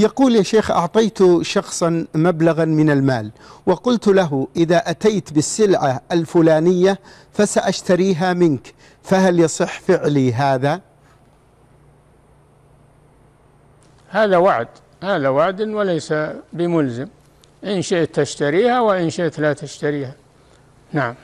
يقول يا شيخ أعطيت شخصا مبلغا من المال وقلت له إذا أتيت بالسلعة الفلانية فسأشتريها منك فهل يصح فعلي هذا؟ هذا وعد هذا وعد وليس بملزم إن شئت تشتريها وإن شئت لا تشتريها نعم